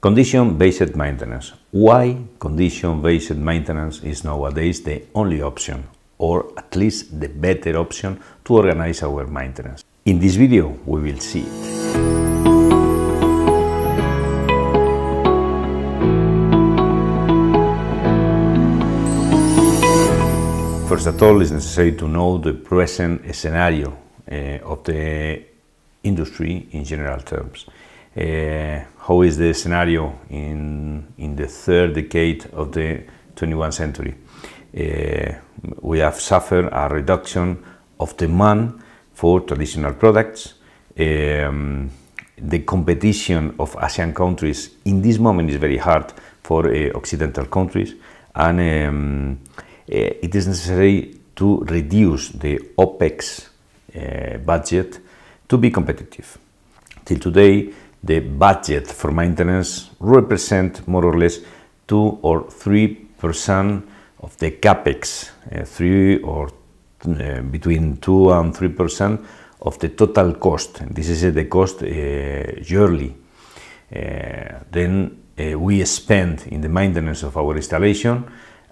Condition-based maintenance. Why condition-based maintenance is nowadays the only option, or at least the better option, to organize our maintenance. In this video, we will see it. First of all, it's necessary to know the present scenario uh, of the industry in general terms uh, how is the scenario in, in the third decade of the 21st century. Uh, we have suffered a reduction of demand for traditional products. Um, the competition of ASEAN countries in this moment is very hard for uh, Occidental countries, and um, uh, it is necessary to reduce the OPEX uh, budget to be competitive. Till today, the budget for maintenance represent more or less 2 or 3% of the capex, uh, 3 or uh, between 2 and 3% of the total cost. this is uh, the cost uh, yearly. Uh, then uh, we spend in the maintenance of our installation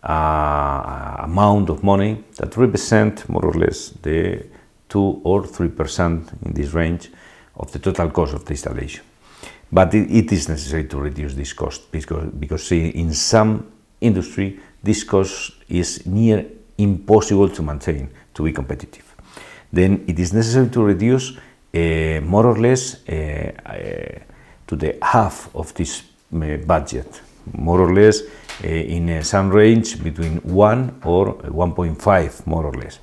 amount of money that represent more or less the 2 or 3% in this range of the total cost of the installation but it, it is necessary to reduce this cost because, because in some industry this cost is near impossible to maintain to be competitive. Then it is necessary to reduce uh, more or less uh, uh, to the half of this budget, more or less in some range between 1 or 1.5, more or less.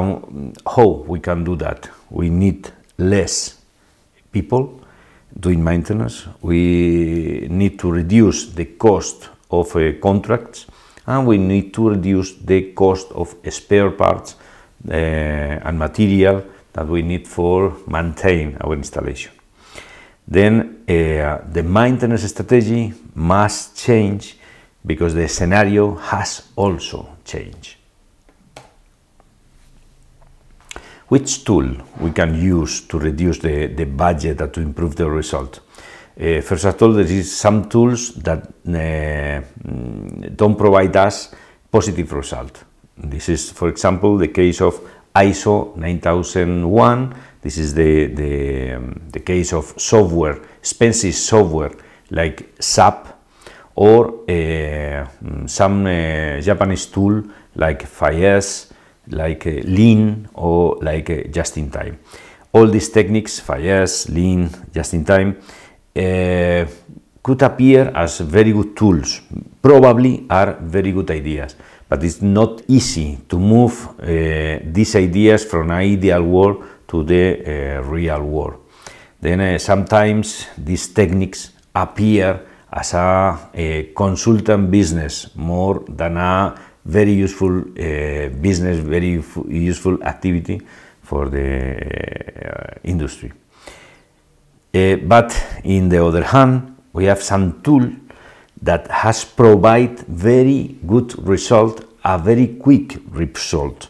Um, how we can do that? We need less people doing maintenance. We need to reduce the cost of uh, contracts and we need to reduce the cost of spare parts uh, and material that we need for maintain our installation. Then uh, the maintenance strategy must change because the scenario has also changed. which tool we can use to reduce the, the budget and to improve the result. Uh, first of all, there is some tools that uh, mm, don't provide us positive result. This is, for example, the case of ISO 9001. This is the, the, um, the case of software, expensive software like SAP or uh, mm, some uh, Japanese tool like FIS like uh, lean or like uh, just-in-time. All these techniques, Fayez, lean, just-in-time, uh, could appear as very good tools, probably are very good ideas, but it's not easy to move these ideas from an ideal world to the real world. Then sometimes these techniques appear as a, a, consultant business more than a very useful uh, business, very useful activity for the uh, industry. Uh, but in the other hand, we have some tool that has provide very good result, a very quick result.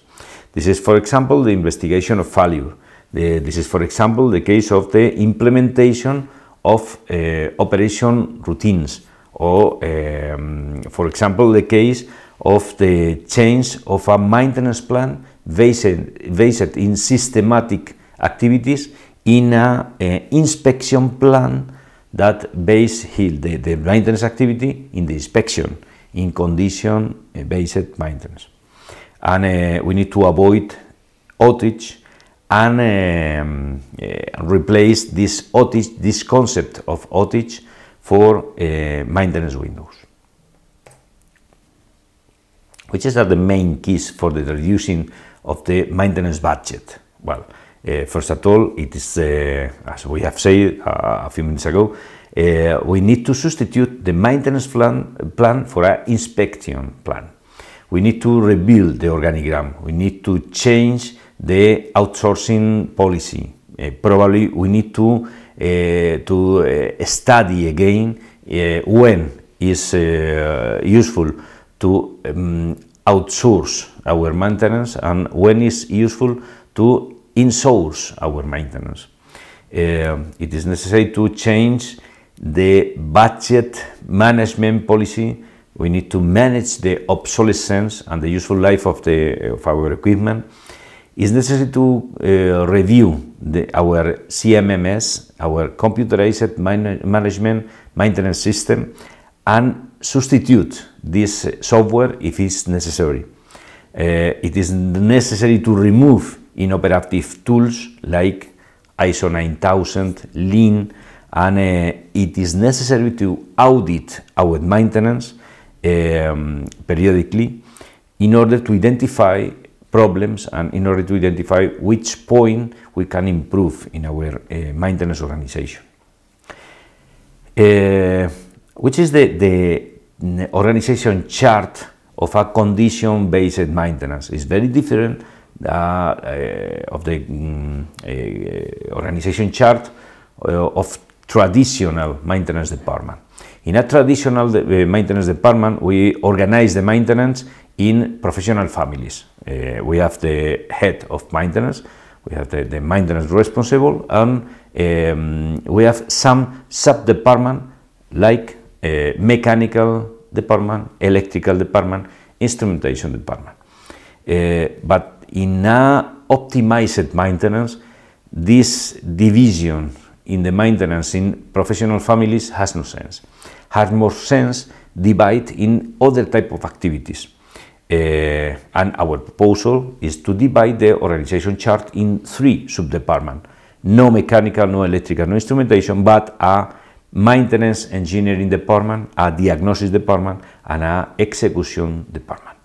This is, for example, the investigation of failure. The, this is, for example, the case of the implementation of uh, operation routines, or, um, for example, the case of the change of a maintenance plan based, based in systematic activities in an eh, inspection plan that base the, the maintenance activity in the inspection, in condition-based eh, maintenance. And uh, we need to avoid outage and um, uh, replace this outage, this concept of outage for uh, maintenance windows which is are the main keys for the reducing of the maintenance budget? Well, uh, first of all, it is, uh, as we have said uh, a few minutes ago, uh, we need to substitute the maintenance plan, plan for an inspection plan. We need to rebuild the organigram. We need to change the outsourcing policy. Uh, probably we need to, uh, to study again when is useful to um, outsource our maintenance and when it's useful to insource our maintenance. Uh, it is necessary to change the budget management policy. We need to manage the obsolescence and the useful life of, the, of our equipment. It's necessary to uh, review the, our CMMS, our computerized man management maintenance system, and substitute this software if it's necessary. Uh, it is necessary to remove inoperative tools like ISO 9000, Lean, and uh, it is necessary to audit our maintenance um, periodically in order to identify problems and in order to identify which point we can improve in our uh, maintenance organization. Uh, which is the, the, organization chart of a condition-based maintenance. It's very different uh, uh, of the um, uh, organization chart uh, of traditional maintenance department. In a traditional uh, maintenance department, we organize the maintenance in professional families. Uh, we have the head of maintenance, we have the, the maintenance responsible, and um, we have some sub-department like uh, mechanical department, electrical department, instrumentation department. Uh, but in a optimized maintenance, this division in the maintenance in professional families has no sense. Has more sense divide in other type of activities. Uh, and our proposal is to divide the organization chart in three sub-departments. No mechanical, no electrical, no instrumentation, but a maintenance engineering department, a diagnosis department, and a execution department.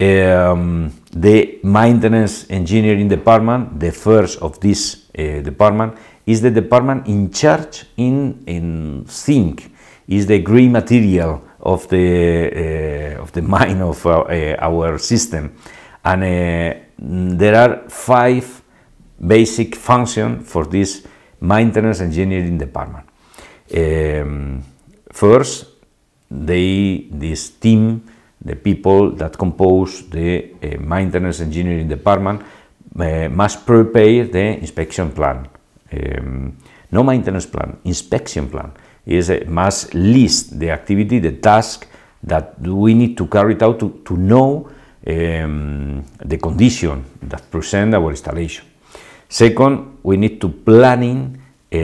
Um, the maintenance engineering department, the first of this uh, department, is the department in charge in, in zinc, is the green material of the, uh, of the mine of uh, uh our system. And uh, there are five basic functions for this maintenance engineering department. Um, first, they, this team, the people that compose the uh, maintenance engineering department uh, must prepare the inspection plan. Um, no maintenance plan, inspection plan is must list the activity, the task that we need to carry it out to, to know um, the condition that present our installation. Second, we need to planning uh,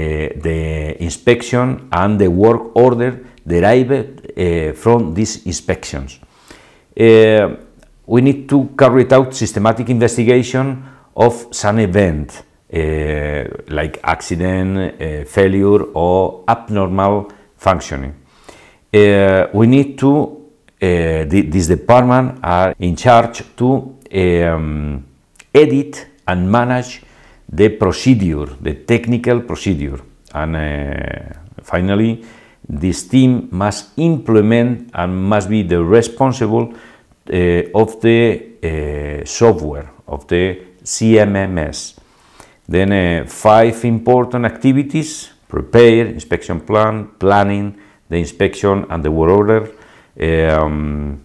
the inspection and the work order derived uh, from these inspections. Uh, we need to carry out systematic investigation of some event like accident, failure or abnormal functioning. we need to, th this department are in charge to um, edit and manage the procedure, the technical procedure. And uh, finally, this team must implement and must be the responsible uh, of the uh, software, of the CMMS. Then uh, five important activities, prepare, inspection plan, planning, the inspection and the work order, um,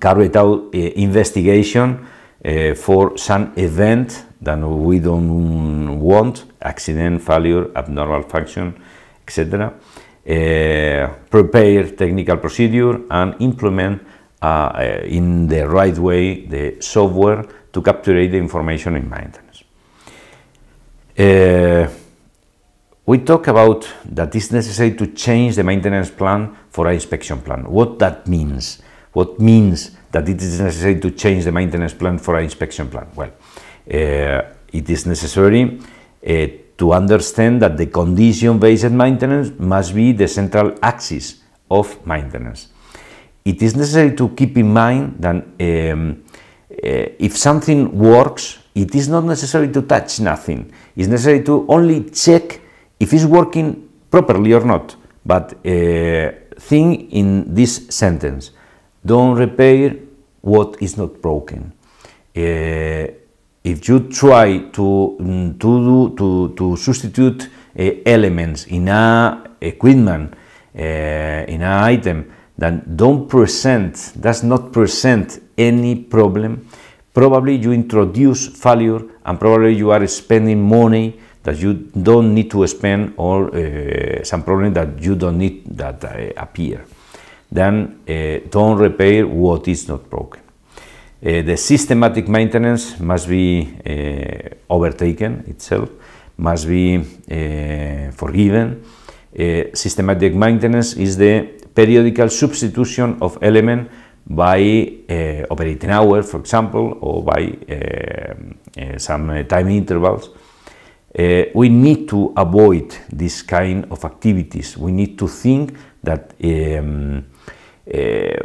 carried out uh, investigation uh, for some event that we don't want, accident, failure, abnormal function, etc. Uh, prepare technical procedure and implement uh, uh, in the right way the software to capture the information in maintenance. Uh, we talk about that it's necessary to change the maintenance plan for an inspection plan. What that means? What means that it is necessary to change the maintenance plan for an inspection plan? Well, Eh, it is necessary eh, to understand that the condition-based maintenance must be the central axis of maintenance. It is necessary to keep in mind that um, if something works, it is not necessary to touch nothing. It's necessary to only check if it's working properly or not. But uh, think in this sentence, don't repair what is not broken. Uh, if you try to, mm, to, do, to, to substitute uh, elements in a equipment, uh, in an item that don't present, does not present any problem, probably you introduce failure and probably you are spending money that you don't need to spend or uh, some problem that you don't need that appear. Then don't repair what is not broken. Uh, the systematic maintenance must be uh, overtaken itself, must be uh, forgiven. systematic maintenance is the periodical substitution of element by operating hour, for example, or by some time intervals. we need to avoid this kind of activities. We need to think that um,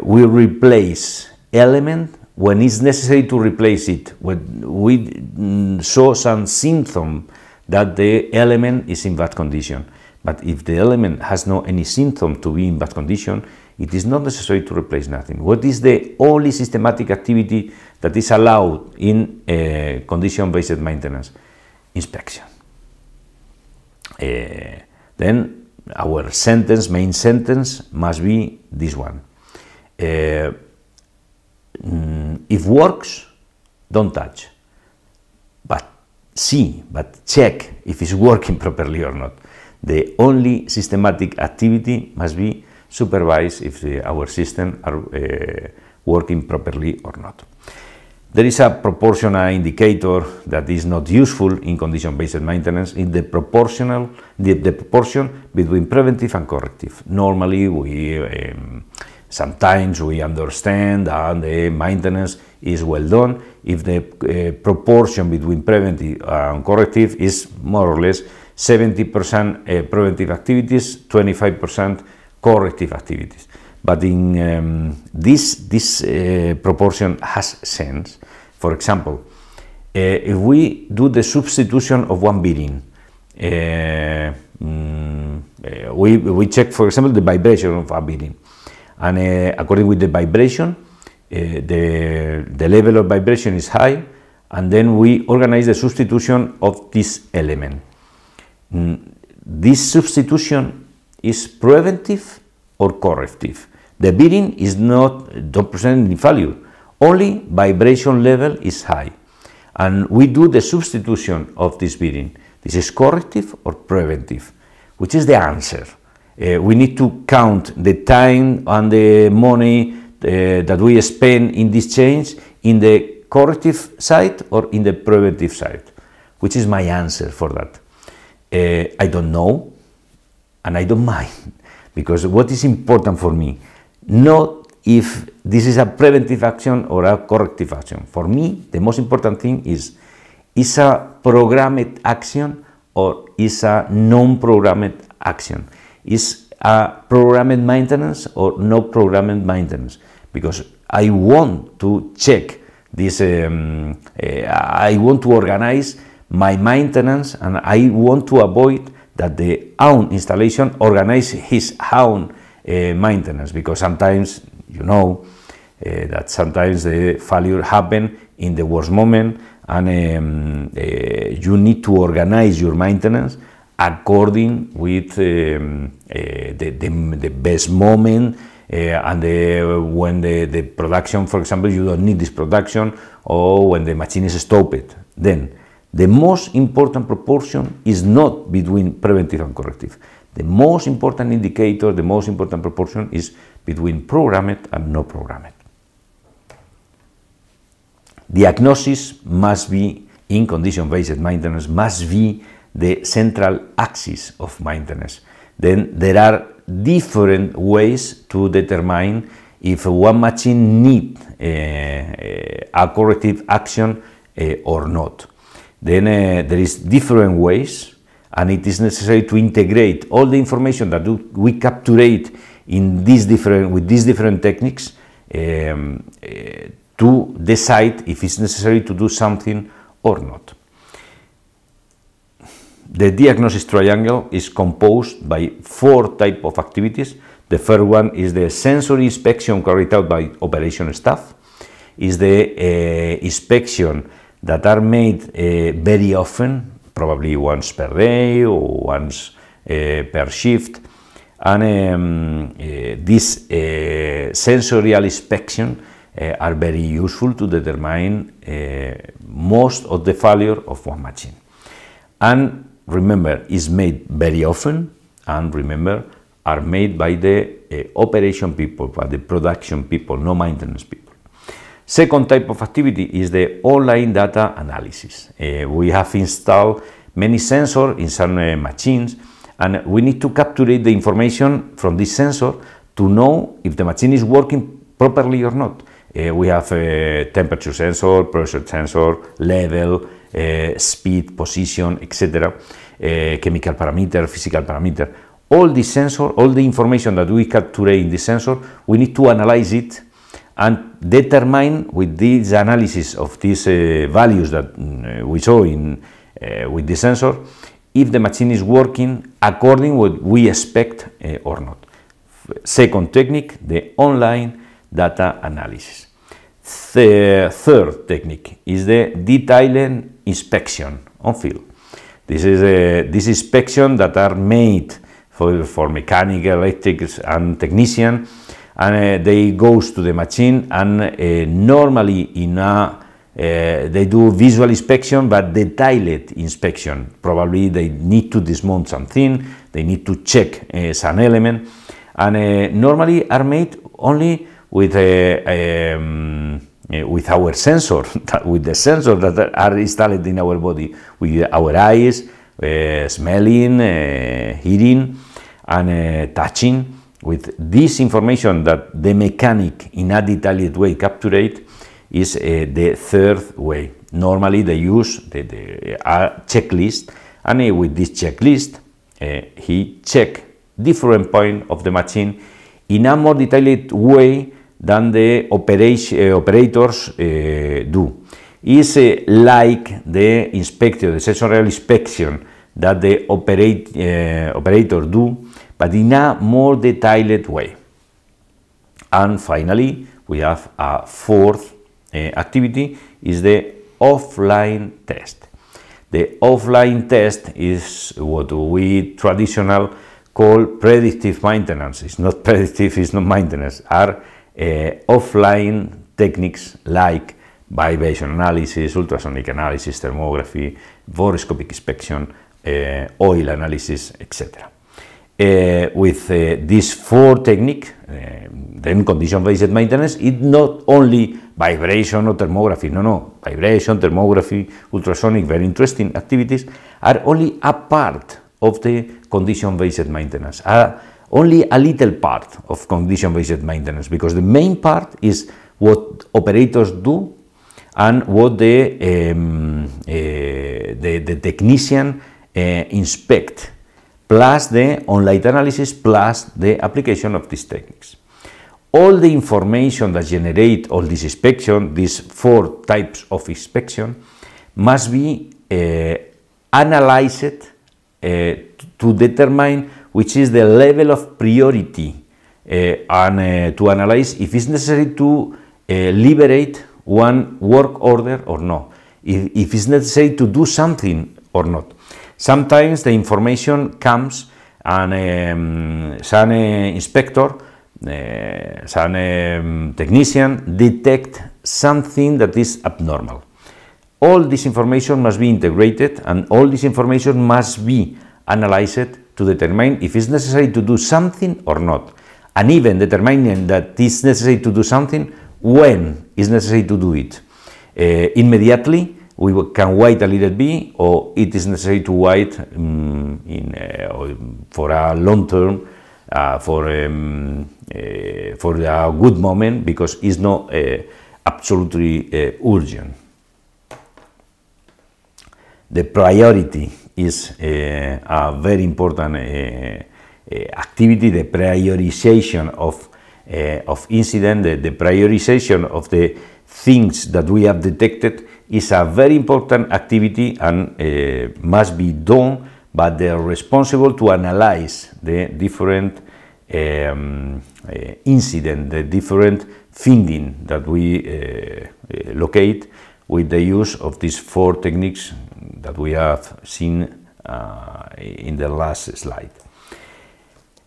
we replace element when it's necessary to replace it, when we saw some symptom that the element is in bad condition. But if the element has no any symptom to be in bad condition, it is not necessary to replace nothing. What is the only systematic activity that is allowed in uh, condition-based maintenance? Inspection. Uh, then our sentence, main sentence, must be this one. Uh, mm, if works, don't touch. But see, but check if it's working properly or not. The only systematic activity must be supervised if the, our system are uh, working properly or not. There is a proportional indicator that is not useful in condition-based maintenance in the proportional the, the, proportion between preventive and corrective. Normally, we um, Sometimes we understand and the maintenance is well done if the uh, proportion between preventive and corrective is more or less 70% uh, eh, preventive activities, 25% corrective activities. But in um, this, this uh, proportion has sense. For example, if we do the substitution of one bearing, mm, we, we check, for example, the vibration of a bearing and uh, according with the vibration, uh, the, the level of vibration is high, and then we organize the substitution of this element. Mm, this substitution is preventive or corrective. The beating is not, don't present any value, only vibration level is high. And we do the substitution of this beating. This is corrective or preventive, which is the answer. Uh, we need to count the time and the money uh, that we spend in this change in the corrective side or in the preventive side, which is my answer for that. Uh, I don't know and I don't mind because what is important for me, not if this is a preventive action or a corrective action. For me, the most important thing is is a programmed action or is a non-programmed action is a programmed maintenance or no programmed maintenance because I want to check this, um, uh, I want to organize my maintenance and I want to avoid that the own installation organize his own uh, maintenance because sometimes you know uh, that sometimes the failure happen in the worst moment and um, you need to organize your maintenance according with um, eh, the, the, the best moment uh, and the, when the, the production, for example, you don't need this production, or when the machine is stopped. Then, the most important proportion is not between preventive and corrective. The most important indicator, the most important proportion is between programmed and no programmed. Diagnosis must be in condition-based maintenance, must be the central axis of maintenance. Then there are different ways to determine if one machine need uh, a corrective action uh, or not. Then uh, there is different ways and it is necessary to integrate all the information that we capture in these different, with these different techniques um, to decide if it's necessary to do something or not. The diagnosis triangle is composed by four type of activities. The first one is the sensory inspection carried out by operation staff. Is the uh, inspection that are made uh, very often, probably once per day or once uh, per shift. And um, this sensorial inspection are very useful to determine most of the failure of one machine. And remember, is made very often and remember, are made by the uh, operation people, by the production people, no maintenance people. Second type of activity is the online data analysis. Uh, we have installed many sensors in some uh, eh, machines and we need to capture the information from this sensor to know if the machine is working properly or not. we have a temperature sensor, pressure sensor, level, Eh, speed, position, etc., eh, chemical parameter, physical parameter. All the sensor, all the information that we capture in the sensor, we need to analyze it and determine with this analysis of these eh, values that mm, we saw in, with the sensor if the machine is working according what we expect uh, or not. Second technique, the online data analysis. The third technique is the detailing inspection on field. This is a, this inspection that are made for, for mechanic, electrics and technician and uh, they goes to the machine and uh, normally in a uh, they do visual inspection but detailed inspection. Probably they need to dismount something, they need to check uh, some element and uh, normally are made only with a, uh, um, Eh, with our sensor, with the sensors that are installed in our body, with our eyes, eh, smelling, eh, hearing, and touching. With this information that the mechanic in a detailed way captures is the third way. Normally they use the, the checklist and with this checklist he check different point of the machine in a more detailed way than the uh, operators uh, do. Is uh, like the inspection, the sensorial inspection that the operate, eh, operator do, but in a more detailed way. And finally, we have a fourth eh, activity, is the offline test. The offline test is what we traditional call predictive maintenance. It's not predictive, it's not maintenance, are Eh, offline techniques like vibration analysis, ultrasonic analysis, thermography, voroscopic inspection, eh, oil analysis, etc. Uh, eh, with uh, these four technique, uh, then condition-based maintenance, it's not only vibration or thermography, no, no, vibration, thermography, ultrasonic, very interesting activities, are only a part of the condition-based maintenance, only a little part of condition-based maintenance because the main part is what operators do and what the, um, uh, the, the, technician uh, inspect plus the online analysis plus the application of these techniques. All the information that generate all this inspection, these four types of inspection, must be uh, analyzed uh, to determine which is the level of priority uh, and uh, to analyze if it's necessary to uh, liberate one work order or not, if, if it's necessary to do something or not. Sometimes the information comes and um, some uh, inspector, uh, some um, technician detect something that is abnormal. All this information must be integrated and all this information must be analyzed to determine if it's necessary to do something or not, and even determining that it's necessary to do something when it's necessary to do it. Uh, immediately, we can wait a little bit, or it is necessary to wait um, in, uh, for a long term, uh, for, um, uh, for a good moment, because it's not uh, absolutely uh, urgent. The priority is eh, a very important eh, eh, activity, the prioritization of, of incident, the, the prioritization of the things that we have detected is a very important activity and uh, must be done but they are responsible to analyze the different um, uh, incident, the different finding that we uh, locate with the use of these four techniques that we have seen uh, in the last slide.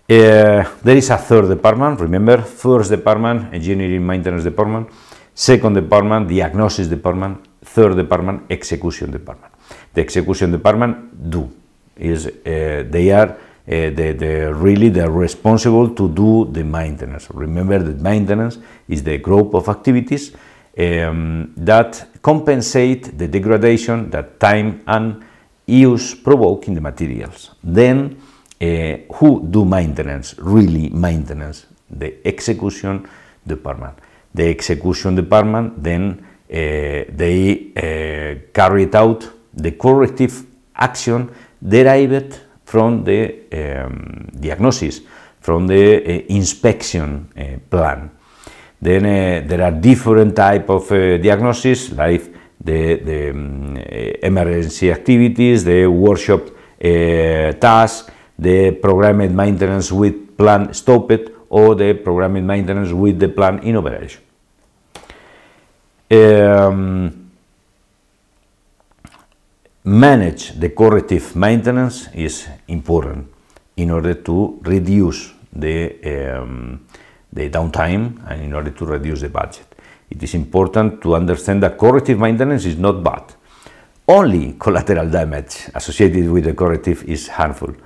Uh, there is a third department, remember, first department, engineering maintenance department, second department, diagnosis department, third department, execution department. The execution department do, is uh, they are uh, the, the, really they're responsible to do the maintenance. Remember that maintenance is the group of activities um, that compensate the degradation that time and use provoke in the materials. Then, uh, who do maintenance, really maintenance? The execution department. The execution department then uh, they uh, carried out the corrective action derived from the um, diagnosis, from the uh, inspection uh, plan. Then there are different type of uh, diagnosis, like the, the um, uh, emergency activities, the workshop uh, tasks, the programmed maintenance with plan stopped, or the programmed maintenance with the plan in operation. Um, manage the corrective maintenance is important in order to reduce the um, the downtime and in order to reduce the budget. It is important to understand that corrective maintenance is not bad. Only collateral damage associated with the corrective is harmful. Uh,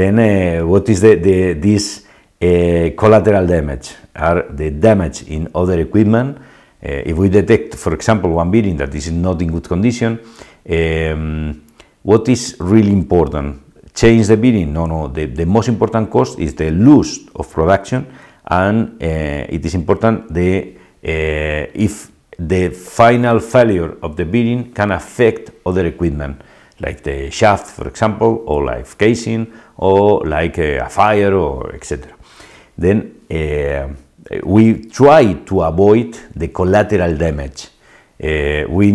then uh, what is the, the this uh, collateral damage? Are the damage in other equipment? if we detect, for example, one building that is not in good condition, um, what is really important? Change the building? No, no. The, the most important cost is the loss of production and eh, it is important the eh, if the final failure of the bearing can affect other equipment like the shaft for example or like casing or like eh, a fire or etc then uh, we try to avoid the collateral damage uh, we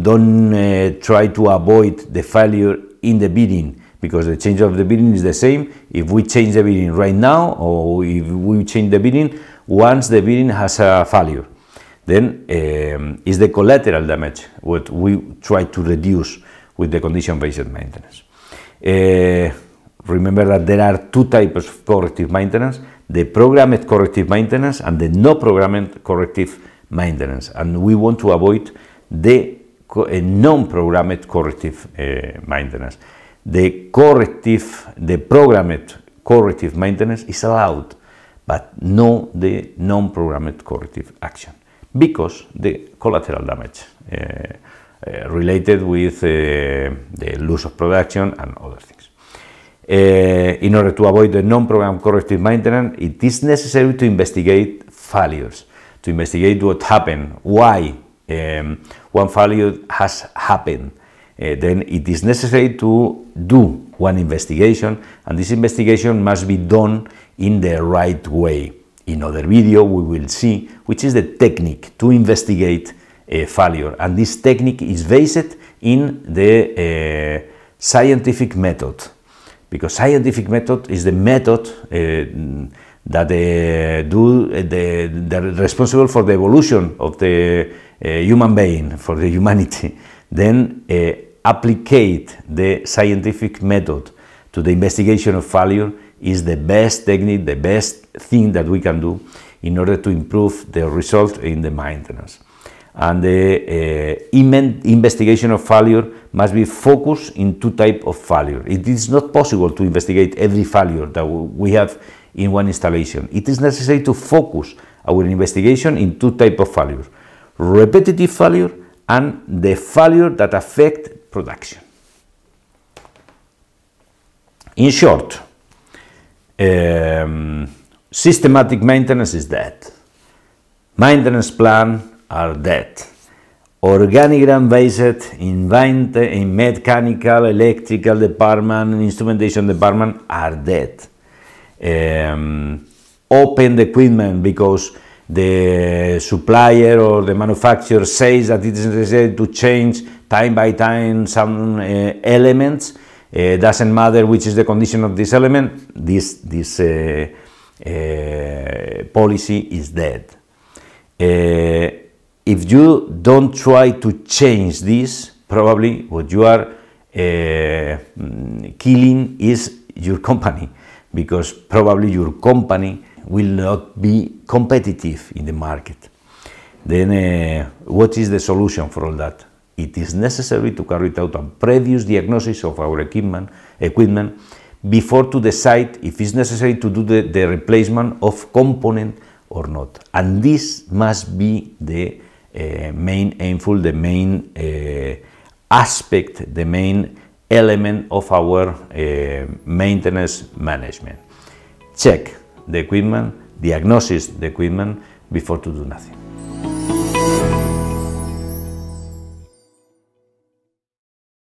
don't uh, try to avoid the failure in the bearing because the change of the bidding is the same if we change the bidding right now or if we change the bidding once the bidding has a failure. Then um, is the collateral damage what we try to reduce with the condition-based maintenance. Uh, remember that there are two types of corrective maintenance, the programmed corrective maintenance and the no-programmed corrective maintenance. And we want to avoid the co uh, non-programmed corrective uh, maintenance the corrective, the programmed corrective maintenance is allowed, but no the non-programmed corrective action, because the collateral damage uh, uh, related with uh, the loss of production and other things. Uh, in order to avoid the non-programmed corrective maintenance, it is necessary to investigate failures, to investigate what happened, why um, one failure has happened, Eh, then it is necessary to do one investigation, and this investigation must be done in the right way. In other video, we will see which is the technique to investigate a eh, failure, and this technique is based in the uh, scientific method, because scientific method is the method uh, that uh, do the, the responsible for the evolution of the human being, for the humanity. Then applicate the scientific method to the investigation of failure is the best technique, the best thing that we can do in order to improve the result in the maintenance. And the uh, investigation of failure must be focused in two types of failure. It is not possible to investigate every failure that we have in one installation. It is necessary to focus our investigation in two types of failures, repetitive failure and the failure that affect production. In short, um, systematic maintenance is dead. Maintenance plan are dead. Organigram based invent in mechanical, electrical department, instrumentation department are dead. Um, open the equipment because the supplier or the manufacturer says that it is necessary to change time by time some uh, elements. Uh, doesn't matter which is the condition of this element, this, this eh, policy is dead. if you don't try to change this, probably what you are killing is your company, because probably your company will not be competitive in the market. Then uh, what is the solution for all that? It is necessary to carry out a previous diagnosis of our equipment, equipment before to decide if it's necessary to do the, the replacement of component or not. And this must be the uh, main aimful, the main uh, aspect, the main element of our uh, maintenance management. Check the equipment, diagnosis the equipment before to do nothing.